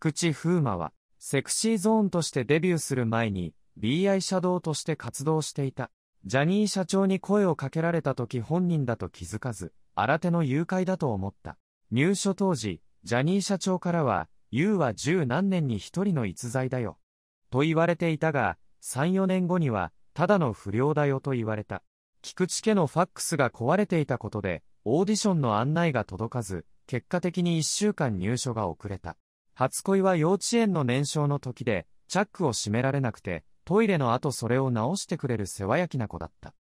菊池風磨は、セクシーゾーンとしてデビューする前に、B i シャドウとして活動していた。ジャニー社長に声をかけられた時本人だと気づかず、新手の誘拐だと思った。入所当時、ジャニー社長からは、ユウは十何年に一人の逸材だよ。と言われていたが、3、4年後には、ただの不良だよと言われた。菊池家のファックスが壊れていたことで、オーディションの案内が届かず、結果的に1週間入所が遅れた。初恋は幼稚園の年少の時で、チャックを閉められなくて、トイレの後それを直してくれる世話焼きな子だった。